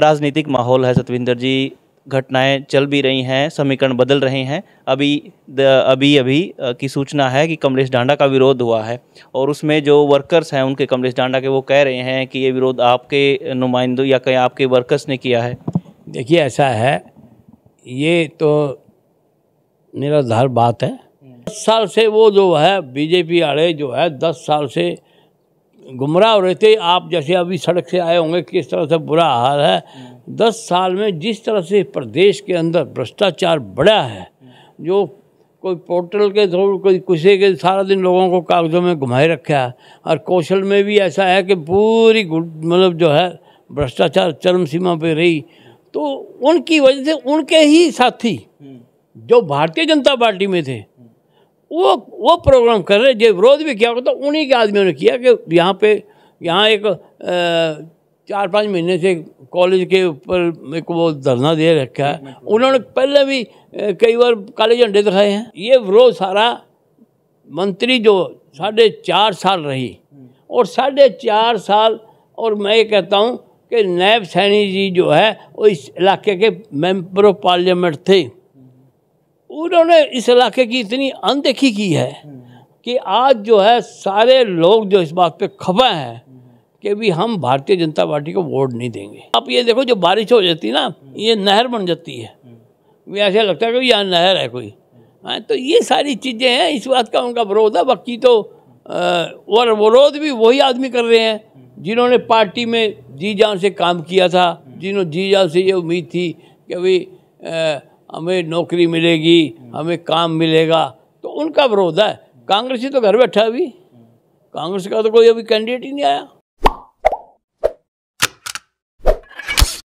राजनीतिक माहौल है सतविंदर जी घटनाएं चल भी रही हैं समीकरण बदल रहे हैं अभी द, अभी अभी की सूचना है कि कमलेश डांडा का विरोध हुआ है और उसमें जो वर्कर्स हैं उनके कमलेश डांडा के वो कह रहे हैं कि ये विरोध आपके नुमाइंदों या कहीं आपके वर्कर्स ने किया है देखिए ऐसा है ये तो निराधार बात है दस साल से वो जो है बीजेपी आड़े जो है दस साल से गुमराह रहे थे आप जैसे अभी सड़क से आए होंगे किस तरह से बुरा हाल है दस साल में जिस तरह से प्रदेश के अंदर भ्रष्टाचार बढ़ा है जो कोई पोर्टल के थ्रू कोई कुछ के सारा दिन लोगों को कागज़ों में घुमाए रखा है और कौशल में भी ऐसा है कि पूरी मतलब जो है भ्रष्टाचार चरम सीमा पर रही तो उनकी वजह से उनके ही साथी जो भारतीय जनता पार्टी में थे वो वो प्रोग्राम कर रहे जो विरोध भी किया होता मतलब उन्हीं के आदमियों ने किया कि यहाँ पे यहाँ एक चार पाँच महीने से कॉलेज के ऊपर एक वो धरना दे रखा है उन्होंने पहले भी कई बार काले झंडे दिखाए हैं ये विरोध सारा मंत्री जो साढ़े चार साल रही और साढ़े चार साल और मैं ये कहता हूँ कि नैब सैनी जी जो है वो इस इलाके के मेम्बर ऑफ पार्लियामेंट थे उन्होंने इस इलाके की इतनी अनदेखी की है कि आज जो है सारे लोग जो इस बात पे खफा हैं कि भी हम भारतीय जनता पार्टी को वोट नहीं देंगे आप ये देखो जो बारिश हो जाती ना ये नहर बन जाती है भी ऐसा लगता है कि यहाँ नहर है कोई हाँ तो ये सारी चीज़ें हैं इस बात का उनका विरोध है बाकी तो और विरोध भी वही आदमी कर रहे हैं जिन्होंने पार्टी में जी जान से काम किया था जिन्होंने जी जान से ये उम्मीद थी कि भाई हमें नौकरी मिलेगी हमें काम मिलेगा तो उनका विरोध है कांग्रेस ही तो घर बैठा अभी कांग्रेस का तो कोई अभी कैंडिडेट ही नहीं आया